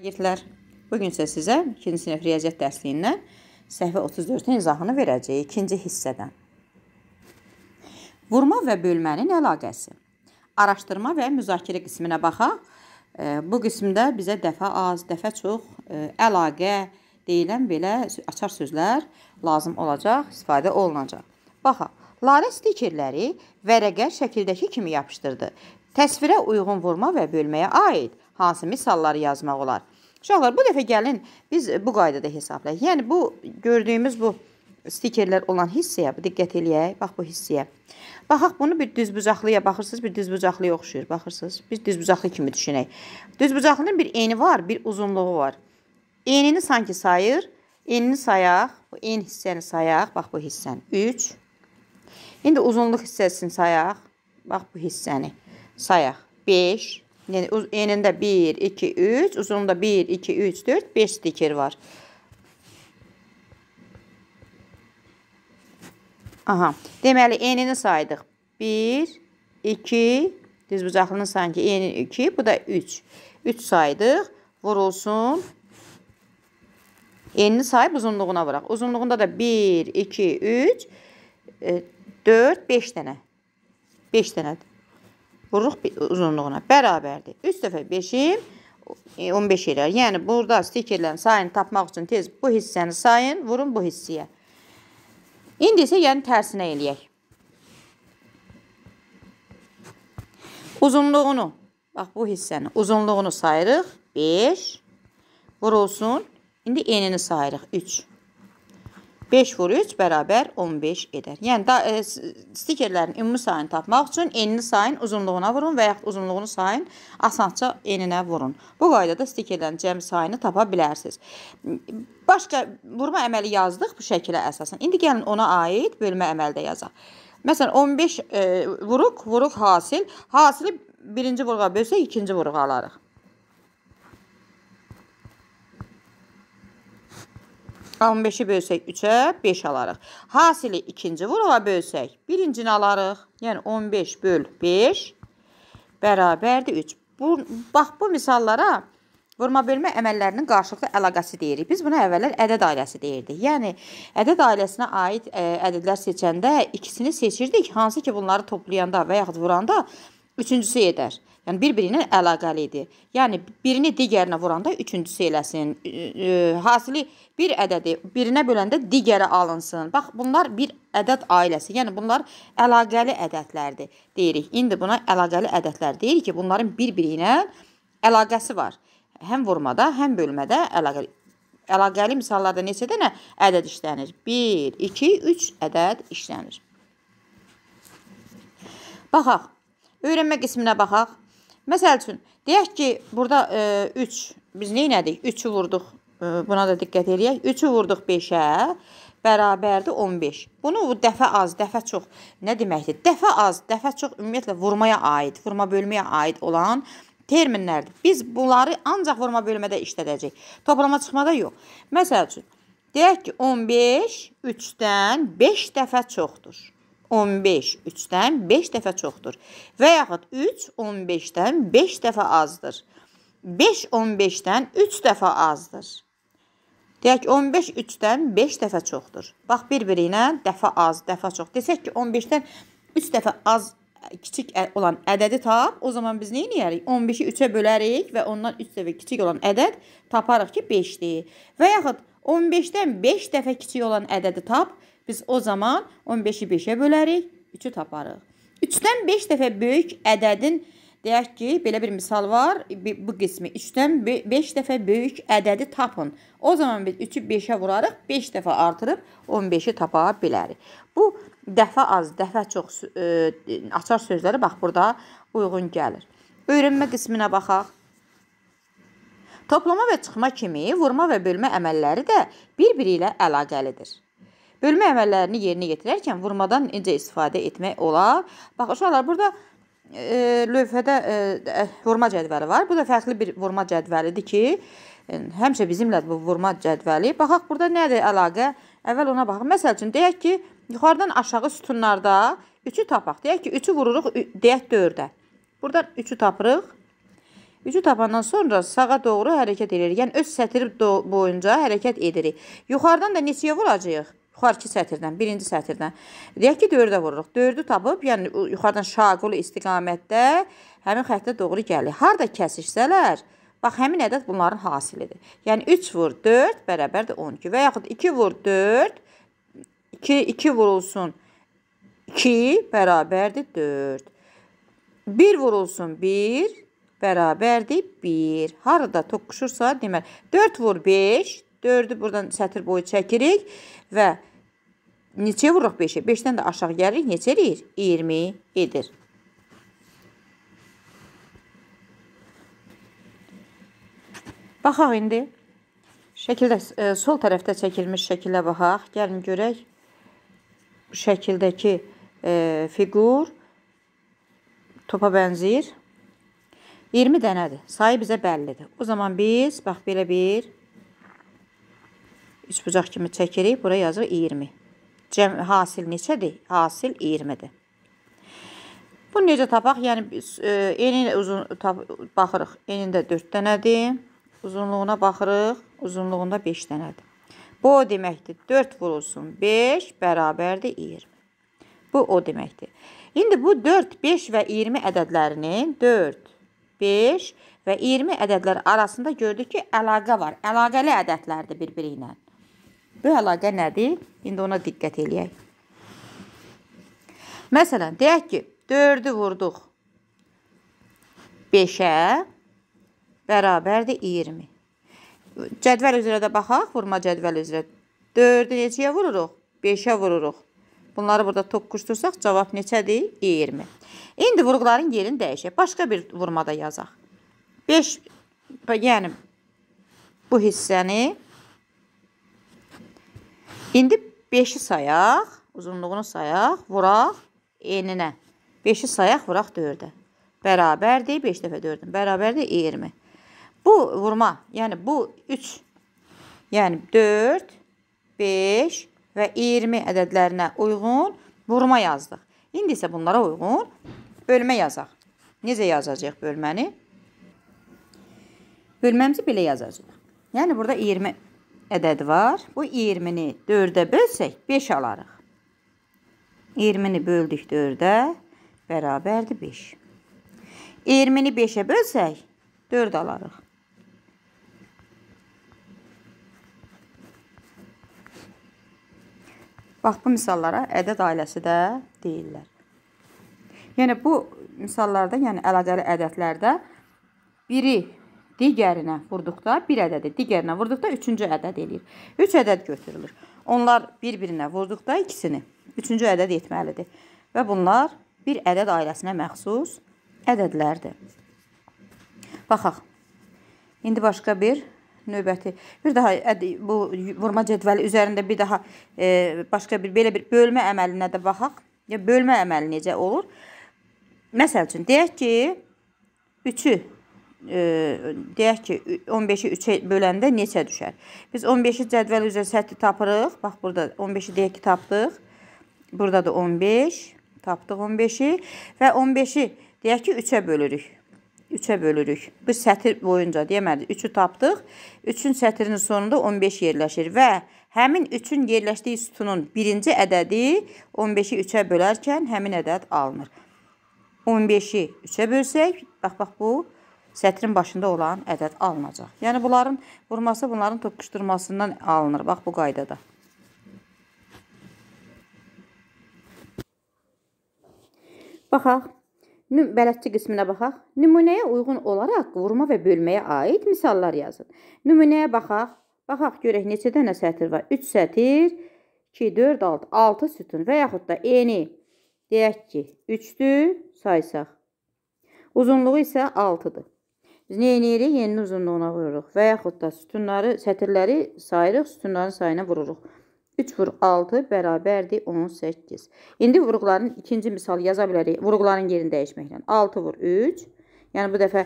Şagirdlər, bu gün isə sizə 2-ci sinif riyaziyyat dərsliyindən səhvə 34-ün izahını verəcəyik, ikinci hissədən. Vurma və bölmənin əlaqəsi. Araşdırma və müzakirə qisminə baxaq. Bu qismdə bizə dəfə az, dəfə çox, e, əlaqə deyilən belə açar sözlər lazım olacaq, istifadə olunacaq. Baxaq. Lara stikerləri vərəqə şəkildəki kimi yapışdırdı. Təsvirə uyğun vurma və bölməyə aid hansı misalları yazmaq olar? Uşaqlar, bu dəfə gəlin biz e, bu qaydada hesablayaq. Yəni bu gördüyümüz bu stikerlər olan hissəyə bu diqqət eləyək. Bax bu hissəyə. Baxaq bunu bir düzbucaqlıya baxırsınız, bir düzbucaqlıya oxşuyur. Baxırsınız, biz düzbucaqlı kimi düşünək. Düzbucaqlının bir eni var, bir uzunluğu var. Enini sanki sayır. Enini sayaq. Bu en hissəni sayaq. Bax bu hissəni 3. İndi uzunluq hissəsini sayaq. Bax bu hissəni sayaq. 5 Yəni, enində 1, 2, 3, uzununda 1, 2, 3, 4, 5 stiker var. Aha, deməli, enini saydıq. 1, 2, diz bucaqlının sanki eni 2, bu da 3. 3 saydıq, vurulsun. Enini sayıb uzunluğuna vuraq. Uzunluğunda da 1, 2, 3, 4, 5 dənə. 5 dənədir vururuq uzunluğuna bərabərdir. 3 dəfə 5-in 15 eləyər. Yəni, burada stikerlərin sayını tapmaq üçün tez bu hissəni sayın, vurun bu hissiyə. İndi isə yəni tərsinə eləyək. Uzunluğunu, bax bu hissəni, uzunluğunu sayırıq. 5 vurulsun. İndi enini sayırıq. 3. 5 vur 3 bərabər 15 edər. Yəni da, e, stikerlərin ümumi sayını tapmaq üçün enli sayın uzunluğuna vurun və yaxud uzunluğunu sayın asanca eninə vurun. Bu qaydada stikerlərin cəmi sayını tapa bilərsiniz. Başqa vurma əməli yazdıq bu şəkilə əsasən. İndi gəlin ona aid bölmə əməli də yazaq. Məsələn 15 e, vuruq, vuruq hasil. Hasili birinci vuruğa bölsək ikinci vuruğa alarıq. 15-i bölsək 3-ə 5 alarıq. Hasili ikinci vurula bölsək birincini alarıq. Yəni 15 böl 5 bərabərdir 3. Bu, bax bu misallara vurma bölmə əməllərinin qarşılıqlı əlaqəsi deyirik. Biz buna əvvəllər ədəd ailəsi deyirdik. Yəni ədəd ailəsinə aid ə, e, ədədlər seçəndə ikisini seçirdik. Hansı ki bunları toplayanda və yaxud vuranda üçüncüsü edər. Yəni bir-birinə əlaqəli idi. Yəni birini digərinə vuranda üçüncüsü eləsin. Hasili bir ədədi birinə böləndə digəri alınsın. Bax bunlar bir ədəd ailəsi. Yəni bunlar əlaqəli ədədlərdir deyirik. İndi buna əlaqəli ədədlər deyirik ki, bunların bir-birinə əlaqəsi var. Həm vurmada, həm bölmədə əlaqəli əlaqəli misallarda neçə dənə ədəd işlənir? 1, 2, 3 ədəd işlənir. Baxaq, Öyrənmə qisminə baxaq. Məsəl üçün, deyək ki, burada 3, e, biz neynədik? 3-ü vurduq, e, buna da diqqət edək. 3-ü vurduq 5-ə, bərabərdir 15. Bunu dəfə az, dəfə çox nə deməkdir? Dəfə az, dəfə çox ümumiyyətlə vurmaya aid, vurma bölməyə aid olan terminlərdir. Biz bunları ancaq vurma bölmədə işlədəcəyik. Toplama çıxmada yox. Məsəl üçün, deyək ki, 15 3-dən 5 dəfə çoxdur. 15 3-dən 5 dəfə çoxdur və yaxud 3 15-dən 5 dəfə azdır. 5 15-dən 3 dəfə azdır. Deyək 15 3-dən 5 dəfə çoxdur. Bax bir-biri ilə dəfə az, dəfə çox. Desək ki 15-dən 3 dəfə az kiçik olan ədədi tap, o zaman biz nə edərik? 15-i 3-ə bölərik və ondan 3 dəfə kiçik olan ədəd taparıq ki 5-dir. Və yaxud 15-dən 5 dəfə kiçik olan ədədi tap, Biz o zaman 15-i 5-ə bölərik, 3-ü taparıq. 3-dən 5 dəfə böyük ədədin, deyək ki, belə bir misal var, bu qismi 3-dən 5 dəfə böyük ədədi tapın. O zaman biz 3-ü 5-ə vurarıq, 5 dəfə artırıb 15-i tapa bilərik. Bu dəfə az, dəfə çox ə, e, açar sözləri bax burada uyğun gəlir. Öyrənmə qisminə baxaq. Toplama və çıxma kimi vurma və bölmə əməlləri də bir-biri ilə əlaqəlidir. Bölmə əməllərini yerinə yetirərkən vurmadan necə istifadə etmək olar? Bax, uşaqlar, burada e, lövhədə e, vurma cədvəli var. Bu da fərqli bir vurma cədvəlidir ki, e, həmişə bizimlə bu vurma cədvəli. Baxaq, burada nədir əlaqə? Əvvəl ona baxaq. Məsəl üçün, deyək ki, yuxarıdan aşağı sütunlarda 3-ü tapaq. Deyək ki, 3-ü vururuq, deyək 4-ə. Buradan 3-ü tapırıq. 3-ü tapandan sonra sağa doğru hərəkət edirik. Yəni, öz sətri boyunca hərəkət edirik. Yuxarıdan da neçəyə vuracaq? Yuxarıki sətirdən, birinci sətirdən. Deyək ki, 4-ə vururuq. 4-ü tapıb, yəni yuxarıdan şaqul istiqamətdə həmin xəttə doğru gəlir. Harda kəsişsələr, bax həmin ədəd bunların hasilidir. Yəni 3 vur 4 bərabərdir 12 və yaxud 2 vur 4 2 2 vurulsun 2 bərabərdir 4. 1 vurulsun 1 bərabərdir 1. Harada toqquşursa deməli 4 vur 5, 4-ü buradan sətir boyu çəkirik və 1 Neçə vururuq 5-i? 5-dən də aşağı gəlirik, neçə eləyir? 20 edir. Baxaq indi. Şəkildə e, sol tərəfdə çəkilmiş şəkilə baxaq. Gəlin görək. Şəkildəki e, fiqur topa bənzəyir. 20 dənədir. Sayı bizə bəllidir. O zaman biz bax belə bir üç bucaq kimi çəkirik. Bura yazırıq 20. Cəm hasil neçədir? Hasil 20-dir. Bunu necə tapaq? Yəni e, enin uzun tap, baxırıq. Enində 4 dənədir. Uzunluğuna baxırıq. Uzunluğunda 5 dənədir. Bu o deməkdir. 4 vurulsun 5 bərabərdir 20. Bu o deməkdir. İndi bu 4, 5 və 20 ədədlərinin 4, 5 və 20 ədədlər arasında gördük ki, əlaqə var. Əlaqəli ədədlərdir bir-biri ilə. Bu əlaqə nədir? İndi ona diqqət eləyək. Məsələn, deyək ki, 4-ü vurduq 5-ə bərabərdir 20. Cədvəl üzrə də baxaq, vurma cədvəl üzrə. 4-ü neçəyə vururuq? 5-ə vururuq. Bunları burada toqquşdursaq, cavab neçədir? 20. İndi vurğuların yerini dəyişək. Başqa bir vurmada yazaq. 5, yəni bu hissəni İndi 5-i sayaq, uzunluğunu sayaq, vuraq eninə. 5-i sayaq, vuraq 4-ə. Bərabərdir, 5 dəfə 4-ün bərabərdir 20. Bu vurma, yəni bu 3, yəni 4, 5 və 20 ədədlərinə uyğun vurma yazdıq. İndi isə bunlara uyğun bölmə yazaq. Necə yazacağıq bölməni? Bölməmizi belə yazacağıq. Yəni burada 20 ədədi var. Bu 20-ni 4-ə bölsək 5 alarıq. 20-ni böldük 4-ə bərabərdir 5. 20-ni 5-ə bölsək 4 alarıq. Bax, bu misallara ədəd ailəsi də deyirlər. Yəni, bu misallarda, yəni əlaqəli ədədlərdə biri digərinə vurduqda 1 ədədi, digərinə vurduqda 3-cü ədəd eləyir. 3 ədəd götürülür. Onlar bir-birinə vurduqda ikisini 3-cü ədəd etməlidir. Və bunlar bir ədəd ailəsinə məxsus ədədlərdir. Baxaq. İndi başqa bir növbəti. Bir daha bu vurma cədvəli üzərində bir daha e, başqa bir belə bir bölmə əməlinə də baxaq. Ya bölmə əməli necə olur? Məsəl üçün deyək ki, 3-ü deyək ki, 15-i 3-ə böləndə neçə düşər? Biz 15-i cədvəl üzrə səthi tapırıq. Bax, burada 15-i deyək ki, tapdıq. Burada da 15. Tapdıq 15-i. Və 15-i deyək ki, 3-ə bölürük. 3-ə bölürük. Bu sətir boyunca deməli 3-ü tapdıq. 3-ün sətirinin sonunda 15 yerləşir və həmin 3-ün yerləşdiyi sütunun birinci ədədi 15-i 3-ə bölərkən həmin ədəd alınır. 15-i 3-ə bölsək, bax bax bu sətrin başında olan ədəd alınacaq. Yəni bunların vurması bunların toqquşdurmasından alınır. Bax bu qaydada. Baxaq. Bələdçi qisminə baxaq. Nümunəyə uyğun olaraq vurma və bölməyə aid misallar yazın. Nümunəyə baxaq. Baxaq görək neçə dənə sətir var? 3 sətir, 2 4 6, 6 sütun və yaxud da eni deyək ki, 3-dür saysaq. Uzunluğu isə 6-dır. Biz nə edirik? Yeninin uzunluğuna vururuq və yaxud da sütunları, sətirləri sayırıq, sütunların sayına vururuq. 3 vur 6 bərabərdir 18. İndi vuruqların ikinci misal yaza bilərik. Vuruqların yerini dəyişməklə. 6 vur 3. Yəni bu dəfə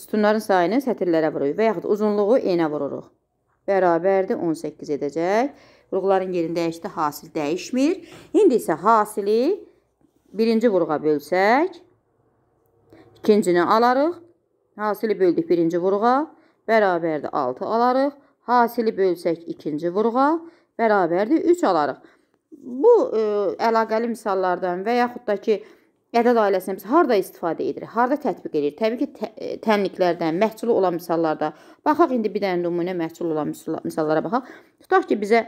sütunların sayını sətirlərə vururuq və yaxud uzunluğu enə vururuq. Bərabərdir 18 edəcək. Vuruqların yerini dəyişdi, hasil dəyişmir. İndi isə hasili birinci vuruğa bölsək, ikincini alarıq. Hasili böldük birinci vuruğa, bərabərdir 6 alarıq. Hasili bölsək ikinci vuruğa, bərabərdir 3 alarıq. Bu ə, e, əlaqəli misallardan və yaxud da ki, ədəd ailəsində biz harada istifadə edirik, harada tətbiq edirik? Təbii ki, tə e, tənliklərdən, məhsulu olan misallarda. Baxaq indi bir dənə nümunə məhsul olan misallara baxaq. Tutaq ki, bizə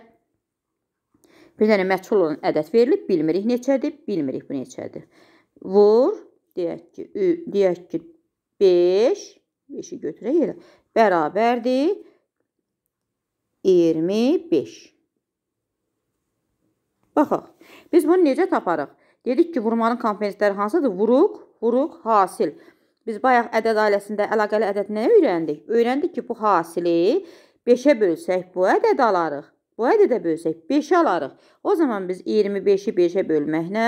bir dənə məhsul olan ədəd verilib, bilmirik neçədir, bilmirik bu neçədir. Vur, deyək ki, ü, deyək ki, 5, 5-i götürək elə, bərabərdir 25. Baxaq, biz bunu necə taparıq? Dedik ki, vurmanın komponentləri hansıdır? Vuruq, vuruq, hasil. Biz bayaq ədəd ailəsində əlaqəli ədəd nə öyrəndik? Öyrəndik ki, bu hasili 5-ə bölsək, bu ədəd alarıq. Bu ədədə bölsək, 5 alarıq. O zaman biz 25-i 5-ə bölməklə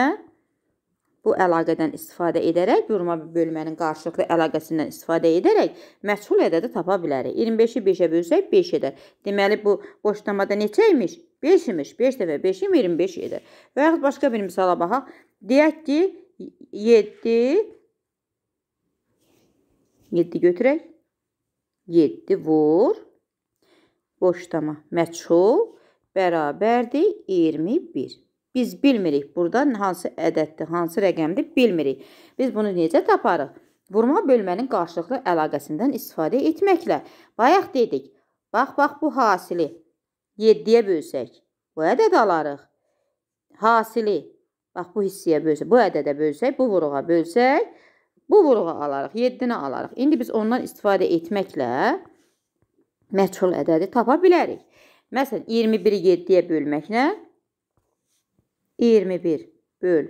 Bu əlaqədən istifadə edərək, durma bölmənin qarşılıqlı əlaqəsindən istifadə edərək məchul ədədi tapa bilərik. 25-i 5-ə bölsək 5 edər. Deməli, bu boşlamada neçə imiş? 5 imiş. 5 dəfə 5 im 25 edər. Və yaxud başqa bir misala baxaq. Deyək ki, 7 7 götürək. 7 vur. Boşlama məchul bərabərdir 21. Biz bilmirik burada hansı ədəddir, hansı rəqəmdir bilmirik. Biz bunu necə taparıq? Vurma bölmənin qarşılıqlı əlaqəsindən istifadə etməklə. Bayaq dedik, bax, bax bu hasili 7-yə bölsək, bu ədəd alarıq. Hasili, bax bu hissəyə bölsək, bu ədədə bölsək, bu vuruğa bölsək, bu vuruğa alarıq, 7-ni alarıq. İndi biz ondan istifadə etməklə məchul ədədi tapa bilərik. Məsələn, 21-i 7-yə bölməklə 21 böl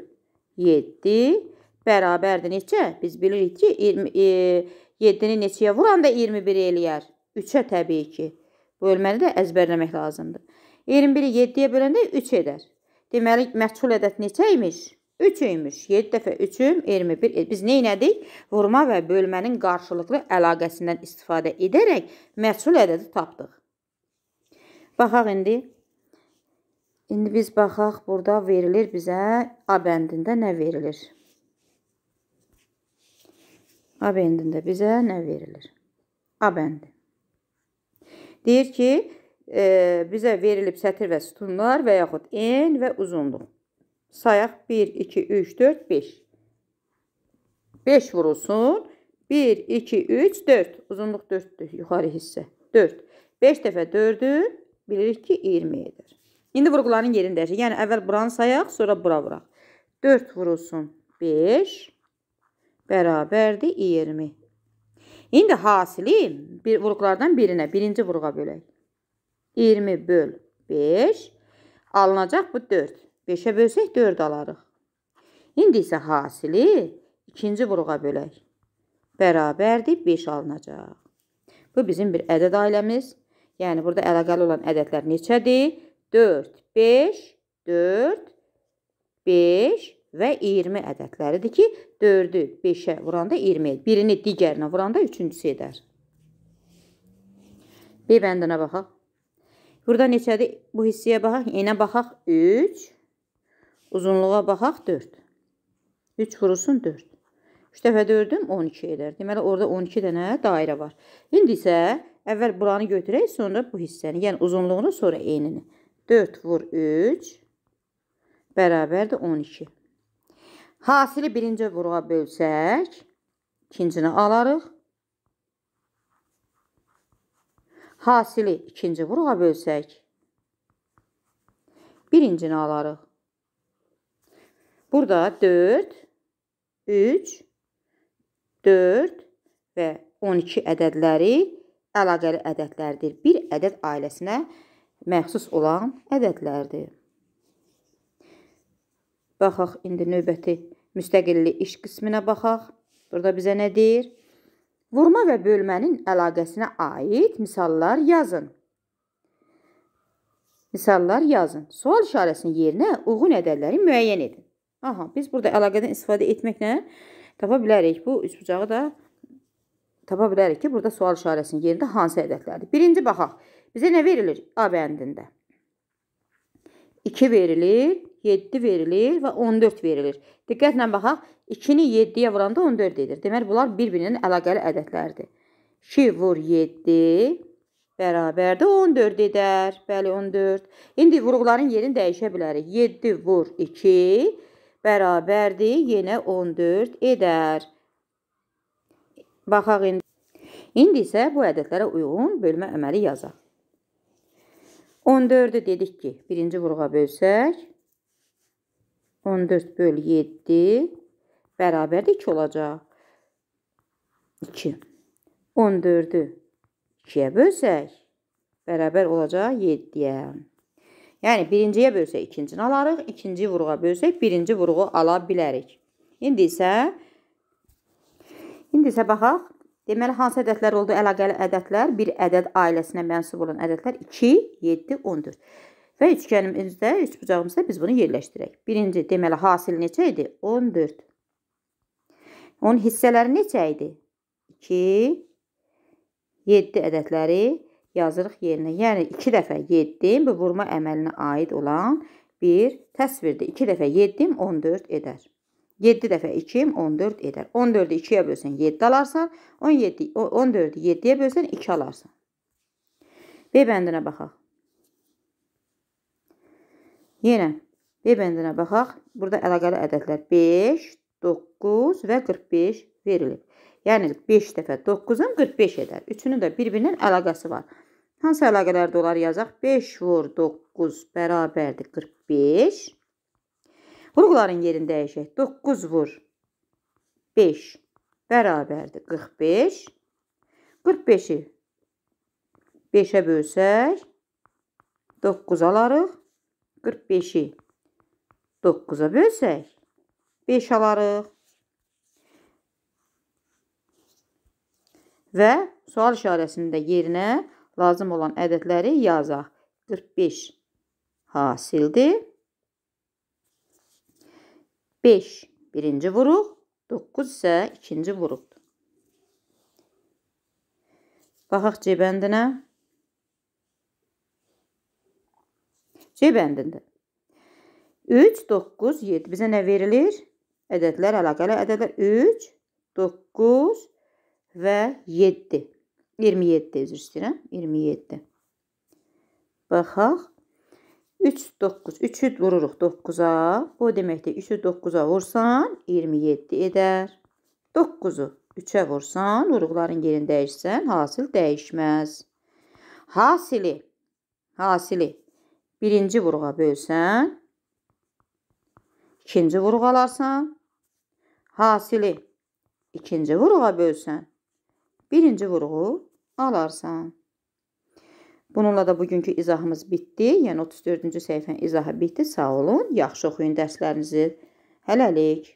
7 bərabərdir neçə? Biz bilirik ki, 20, e, 7-ni neçəyə vuranda 21 eləyər. 3-ə təbii ki. Bu ölməni də əzbərləmək lazımdır. 21-i 7-yə böləndə 3 edər. Deməli, məhsul ədəd neçə imiş? 3 imiş. 7 dəfə 3-üm 21. E, biz nə elədik? Vurma və bölmənin qarşılıqlı əlaqəsindən istifadə edərək məhsul ədədi tapdıq. Baxaq indi. İndi biz baxaq, burada verilir bizə A bəndində nə verilir? A bəndində bizə nə verilir? A bəndi. Deyir ki, e, bizə verilib sətir və sütunlar və yaxud en və uzunluq. Sayaq 1, 2, 3, 4, 5. 5 vurulsun. 1, 2, 3, 4. Uzunluq 4-dür, yuxarı hissə. 4. 5 dəfə 4-ü bilirik ki, 20 edir. İndi vurğuların yerini dəyişək. Yəni, əvvəl buranı sayaq, sonra bura vuraq. 4 vurulsun 5 bərabərdir 20. İndi hasili bir, vurğulardan birinə, birinci vurğa bölək. 20 böl 5 alınacaq bu 4. 5-ə bölsək 4 alarıq. İndi isə hasili ikinci vurğa bölək. Bərabərdir 5 alınacaq. Bu bizim bir ədəd ailəmiz. Yəni, burada əlaqəli olan ədədlər neçədir? 4, 5, 4, 5 və 20 ədədləridir ki, 4-ü 5-ə vuranda 20 edir. Birini digərinə vuranda üçüncüsü edər. B bəndinə baxaq. Burada neçədir? Bu hissəyə baxaq. Enə baxaq 3, uzunluğa baxaq 4. 3 vurulsun 4. 3 dəfə 4-üm 12 edər. Deməli, orada 12 dənə dairə var. İndi isə əvvəl buranı götürək, sonra bu hissəni, yəni uzunluğunu, sonra enini. 4 vur 3 bərabərdir 12. Hasili birinci vuruğa bölsək, ikincini alarıq. Hasili ikinci vuruğa bölsək, birincini alarıq. Burada 4, 3, 4 və 12 ədədləri əlaqəli ədədlərdir. Bir ədəd ailəsinə bölünür məxsus olan ədədlərdir. Baxaq, indi növbəti müstəqilli iş qisminə baxaq. Burada bizə nə deyir? Vurma və bölmənin əlaqəsinə aid misallar yazın. Misallar yazın. Sual işarəsinin yerinə uyğun ədədləri müəyyən edin. Aha, biz burada əlaqədən istifadə etməklə tapa bilərik. Bu üçbucağı da Tapa bilərik ki, burada sual işarəsinin yerində hansı ədədlərdir? Birinci baxaq. Bizə nə verilir A bəndində? 2 verilir, 7 verilir və 14 verilir. Diqqətlə baxaq. 2-ni 7-yə vuranda 14 edir. Deməli, bunlar bir-birinin əlaqəli ədədlərdir. 2 vur 7 bərabərdir 14 edər. Bəli, 14. İndi vuruqların yerini dəyişə bilərik. 7 vur 2 bərabərdir yenə 14 edər. Baxaq indi İndi isə bu ədədlərə uyğun bölmə əməli yazaq. 14-ü dedik ki, birinci vurğa bölsək, 14 böl 7 bərabərdə 2 olacaq. 2. 14-ü 2-yə bölsək, bərabər olacaq 7-yə. Yəni, birinciyə bölsək ikincini alarıq, ikinci vurğa bölsək birinci vurğu ala bilərik. İndi isə, indi isə baxaq, Deməli, hansı ədədlər oldu? Əlaqəli ədədlər, bir ədəd ailəsinə mənsub olan ədədlər 2, 7, 14. Və üçgənimizdə, üç bucağımızda biz bunu yerləşdirək. Birinci, deməli, hasil neçə idi? 14. Onun hissələri neçə idi? 2, 7 ədədləri yazırıq yerinə. Yəni, 2 dəfə 7 bu vurma əməlinə aid olan bir təsvirdir. 2 dəfə 7 14 edər. 7 dəfə 2 14 edər. 14-ü 2-yə bölsən 7 alarsan, 17 14-ü 7-yə bölsən 2 alarsan. B bəndinə baxaq. Yenə B bəndinə baxaq. Burada əlaqəli ədədlər 5, 9 və 45 verilib. Yəni 5 dəfə 9-un 45 edər. Üçünün də bir-birindən əlaqəsi var. Hansı əlaqələrdə olar yazaq? 5 vur 9 bərabərdir 45. Vuruqların yerini dəyişək. 9 vur. 5 bərabərdir. 45. 45-i 5-ə bölsək, 9 alarıq. 45-i 9-a bölsək, 5 alarıq. Və sual işarəsində yerinə lazım olan ədədləri yazaq. 45 hasildir. 5 birinci vuruq, 9 isə ikinci vuruqdur. Baxaq C bəndinə. C bəndində 3, 9, 7 bizə nə verilir? Ədədlər, əlaqəli ədədlər 3, 9 və 7. 27 üzr istəyirəm. 27. Baxaq. 3, 9. 3-ü vururuq 9-a. O deməkdir 3-ü 9-a vursan 27 edər. 9-u 3-ə vursan, vuruqların yerini dəyişsən, hasil dəyişməz. Hasili, hasili birinci vuruğa bölsən, ikinci vuruq alarsan, hasili ikinci vuruğa bölsən, birinci vuruğu alarsan. Bununla da bugünkü izahımız bitdi. Yəni 34-cü səhifənin izahı bitdi. Sağ olun. Yaxşı oxuyun dərslərinizi. Hələlik.